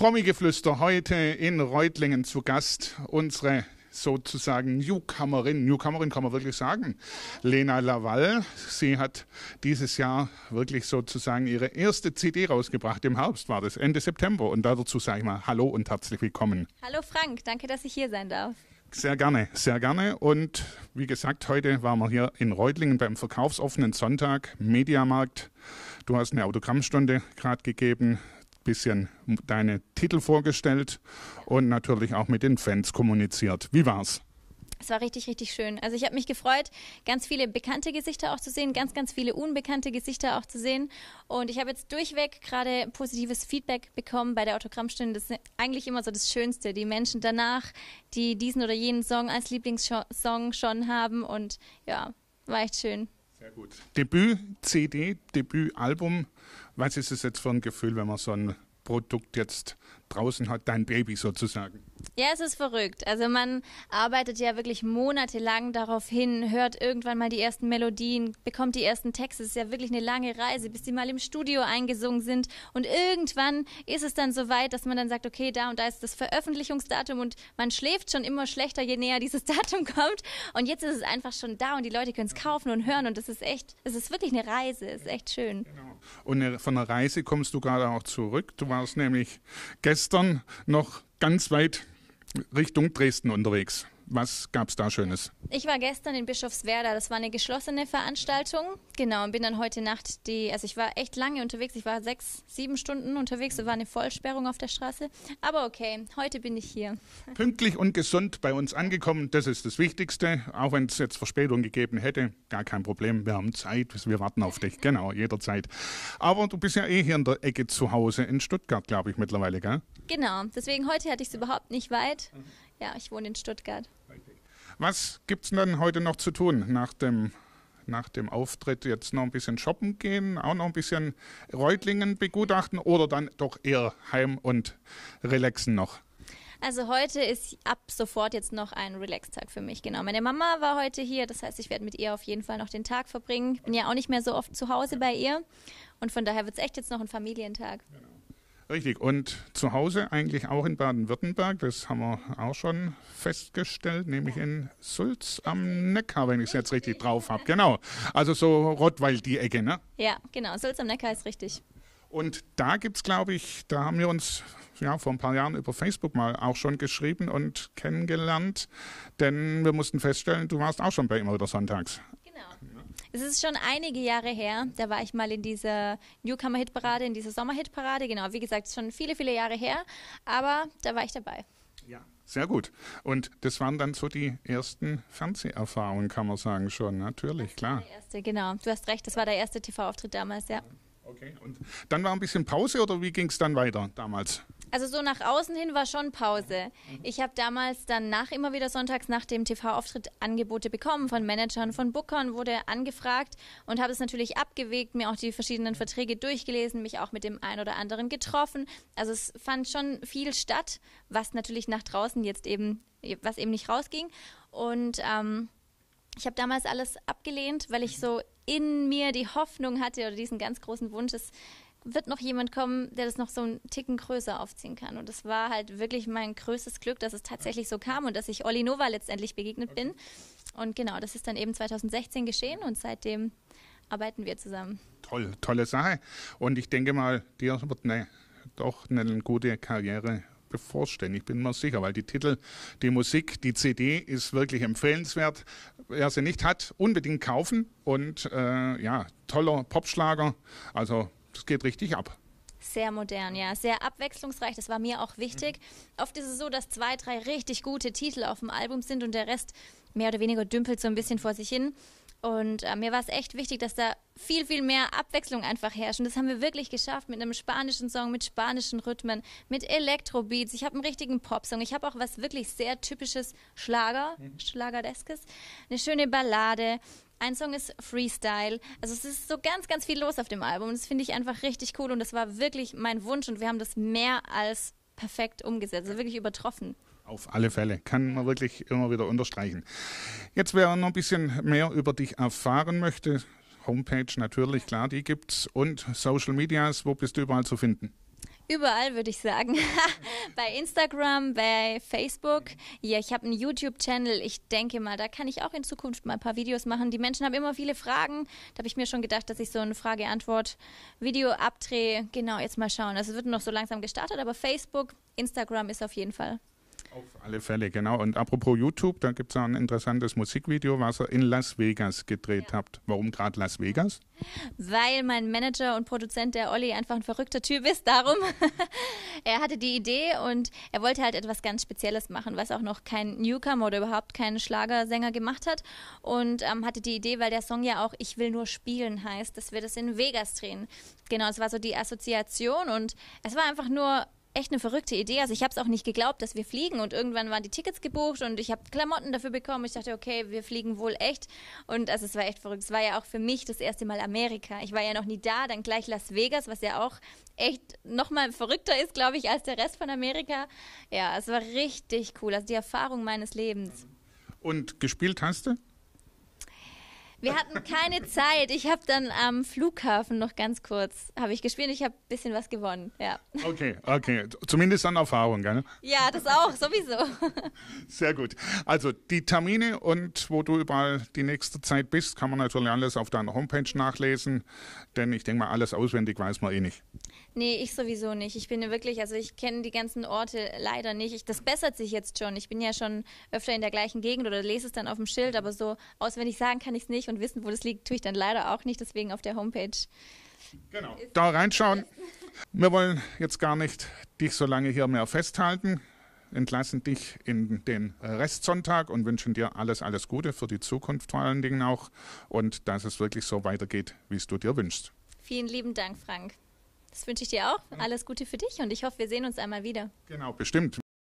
Promi-Geflüster heute in Reutlingen zu Gast. Unsere sozusagen Newcomerin, Newcomerin kann man wirklich sagen, Lena Laval. Sie hat dieses Jahr wirklich sozusagen ihre erste CD rausgebracht. Im Herbst war das, Ende September. Und dazu sage ich mal Hallo und herzlich willkommen. Hallo Frank, danke, dass ich hier sein darf. Sehr gerne, sehr gerne. Und wie gesagt, heute waren wir hier in Reutlingen beim verkaufsoffenen Sonntag, Mediamarkt. Du hast eine Autogrammstunde gerade gegeben bisschen deine Titel vorgestellt und natürlich auch mit den Fans kommuniziert. Wie war's? Es war richtig, richtig schön. Also ich habe mich gefreut, ganz viele bekannte Gesichter auch zu sehen, ganz, ganz viele unbekannte Gesichter auch zu sehen. Und ich habe jetzt durchweg gerade positives Feedback bekommen bei der Autogrammstunde. Das ist eigentlich immer so das Schönste. Die Menschen danach, die diesen oder jenen Song als Lieblingssong schon haben. Und ja, war echt schön. Sehr gut. Debüt, CD, Debüt, Album. Was ist es jetzt für ein Gefühl, wenn man so ein Produkt jetzt draußen hat, dein Baby sozusagen? Ja, es ist verrückt. Also man arbeitet ja wirklich monatelang darauf hin, hört irgendwann mal die ersten Melodien, bekommt die ersten Texte. Es ist ja wirklich eine lange Reise, bis die mal im Studio eingesungen sind. Und irgendwann ist es dann so weit, dass man dann sagt, okay, da und da ist das Veröffentlichungsdatum und man schläft schon immer schlechter, je näher dieses Datum kommt. Und jetzt ist es einfach schon da und die Leute können es kaufen und hören. Und das ist echt, es ist wirklich eine Reise. Es ist echt schön. Genau. Und von der Reise kommst du gerade auch zurück. Du warst nämlich gestern noch ganz weit Richtung Dresden unterwegs. Was gab es da Schönes? Ich war gestern in Bischofswerda. Das war eine geschlossene Veranstaltung. Genau, und bin dann heute Nacht die. Also, ich war echt lange unterwegs. Ich war sechs, sieben Stunden unterwegs. Es war eine Vollsperrung auf der Straße. Aber okay, heute bin ich hier. Pünktlich und gesund bei uns angekommen. Das ist das Wichtigste. Auch wenn es jetzt Verspätung gegeben hätte, gar kein Problem. Wir haben Zeit. Wir warten auf dich. Genau, jederzeit. Aber du bist ja eh hier in der Ecke zu Hause in Stuttgart, glaube ich, mittlerweile, gell? Genau. Deswegen heute hatte ich es überhaupt nicht weit. Mhm. Ja, ich wohne in Stuttgart. Was gibt es denn heute noch zu tun nach dem, nach dem Auftritt? Jetzt noch ein bisschen shoppen gehen, auch noch ein bisschen Reutlingen begutachten oder dann doch eher heim und relaxen noch? Also heute ist ab sofort jetzt noch ein Relax-Tag für mich, genau. Meine Mama war heute hier, das heißt, ich werde mit ihr auf jeden Fall noch den Tag verbringen. Ich bin ja auch nicht mehr so oft zu Hause bei ihr und von daher wird es echt jetzt noch ein Familientag. Genau. Richtig, und zu Hause eigentlich auch in Baden-Württemberg, das haben wir auch schon festgestellt, nämlich in Sulz am Neckar, wenn ich es jetzt richtig drauf habe. Genau, also so Rottweil die Ecke, ne? Ja, genau, Sulz am Neckar ist richtig. Und da gibt es, glaube ich, da haben wir uns ja, vor ein paar Jahren über Facebook mal auch schon geschrieben und kennengelernt, denn wir mussten feststellen, du warst auch schon bei immer wieder sonntags. Genau. Es ist schon einige Jahre her, da war ich mal in dieser Newcomer-Hitparade, in dieser Sommer-Hitparade. Genau, wie gesagt, schon viele, viele Jahre her, aber da war ich dabei. Ja. Sehr gut. Und das waren dann so die ersten Fernseherfahrungen, kann man sagen schon, natürlich, klar. Der erste, genau. Du hast recht, das war der erste TV-Auftritt damals, ja. Okay, und dann war ein bisschen Pause oder wie ging es dann weiter damals? Also so nach außen hin war schon Pause. Ich habe damals dann nach immer wieder sonntags nach dem TV-Auftritt Angebote bekommen von Managern, von Bookern, wurde angefragt und habe es natürlich abgewegt, mir auch die verschiedenen Verträge durchgelesen, mich auch mit dem einen oder anderen getroffen. Also es fand schon viel statt, was natürlich nach draußen jetzt eben, was eben nicht rausging. Und ähm, ich habe damals alles abgelehnt, weil ich so in mir die Hoffnung hatte oder diesen ganz großen Wunsch, es wird noch jemand kommen, der das noch so einen Ticken größer aufziehen kann. Und das war halt wirklich mein größtes Glück, dass es tatsächlich so kam und dass ich Olli Nova letztendlich begegnet okay. bin. Und genau, das ist dann eben 2016 geschehen und seitdem arbeiten wir zusammen. Toll, tolle Sache. Und ich denke mal, dir wird eine, doch eine gute Karriere bevorstehen. Ich bin mir sicher, weil die Titel, die Musik, die CD ist wirklich empfehlenswert. Wer sie nicht hat, unbedingt kaufen. Und äh, ja, toller Popschlager. Also das geht richtig ab. Sehr modern, ja. Sehr abwechslungsreich, das war mir auch wichtig. Mhm. Oft ist es so, dass zwei, drei richtig gute Titel auf dem Album sind und der Rest mehr oder weniger dümpelt so ein bisschen vor sich hin. Und äh, mir war es echt wichtig, dass da viel, viel mehr Abwechslung einfach herrscht. Und das haben wir wirklich geschafft mit einem spanischen Song, mit spanischen Rhythmen, mit Elektrobeats. Ich habe einen richtigen Popsong. Ich habe auch was wirklich sehr typisches Schlager, mhm. Schlagerdeskes. Eine schöne Ballade. Ein Song ist Freestyle. Also es ist so ganz, ganz viel los auf dem Album. das finde ich einfach richtig cool. Und das war wirklich mein Wunsch. Und wir haben das mehr als perfekt umgesetzt, also wirklich übertroffen. Auf alle Fälle. Kann man wirklich immer wieder unterstreichen. Jetzt, wer noch ein bisschen mehr über dich erfahren möchte, Homepage natürlich, klar, die gibt's. Und Social Medias, wo bist du überall zu finden? Überall würde ich sagen. bei Instagram, bei Facebook. Ja, ich habe einen YouTube-Channel. Ich denke mal, da kann ich auch in Zukunft mal ein paar Videos machen. Die Menschen haben immer viele Fragen. Da habe ich mir schon gedacht, dass ich so ein Frage-Antwort-Video abdrehe. Genau, jetzt mal schauen. Also es wird noch so langsam gestartet, aber Facebook, Instagram ist auf jeden Fall auf alle Fälle, genau. Und apropos YouTube, da gibt es auch ein interessantes Musikvideo, was ihr in Las Vegas gedreht ja. habt. Warum gerade Las Vegas? Weil mein Manager und Produzent, der Olli, einfach ein verrückter Typ ist, darum. er hatte die Idee und er wollte halt etwas ganz Spezielles machen, was auch noch kein Newcomer oder überhaupt kein Schlagersänger gemacht hat. Und ähm, hatte die Idee, weil der Song ja auch Ich will nur spielen heißt, dass wir das in Vegas drehen. Genau, es war so die Assoziation und es war einfach nur echt eine verrückte Idee. Also ich habe es auch nicht geglaubt, dass wir fliegen und irgendwann waren die Tickets gebucht und ich habe Klamotten dafür bekommen. Ich dachte, okay, wir fliegen wohl echt und also es war echt verrückt. Es war ja auch für mich das erste Mal Amerika. Ich war ja noch nie da, dann gleich Las Vegas, was ja auch echt nochmal verrückter ist, glaube ich, als der Rest von Amerika. Ja, es war richtig cool. Also die Erfahrung meines Lebens. Und gespielt hast du? Wir hatten keine Zeit. Ich habe dann am Flughafen noch ganz kurz habe ich gespielt. Ich habe ein bisschen was gewonnen. Ja. Okay, okay. Zumindest an Erfahrung, gell? Ja, das auch sowieso. Sehr gut. Also die Termine und wo du überall die nächste Zeit bist, kann man natürlich alles auf deiner Homepage nachlesen. Denn ich denke mal, alles auswendig weiß man eh nicht. Nee, ich sowieso nicht. Ich bin wirklich, also ich kenne die ganzen Orte leider nicht. Ich, das bessert sich jetzt schon. Ich bin ja schon öfter in der gleichen Gegend oder lese es dann auf dem Schild, aber so auswendig sagen kann ich es nicht und wissen, wo das liegt, tue ich dann leider auch nicht. Deswegen auf der Homepage. Genau. Da reinschauen. Wir wollen jetzt gar nicht dich so lange hier mehr festhalten. Entlassen dich in den Restsonntag und wünschen dir alles, alles Gute für die Zukunft vor allen Dingen auch und dass es wirklich so weitergeht, wie es du dir wünschst. Vielen lieben Dank, Frank. Das wünsche ich dir auch. Alles Gute für dich und ich hoffe, wir sehen uns einmal wieder. Genau, bestimmt.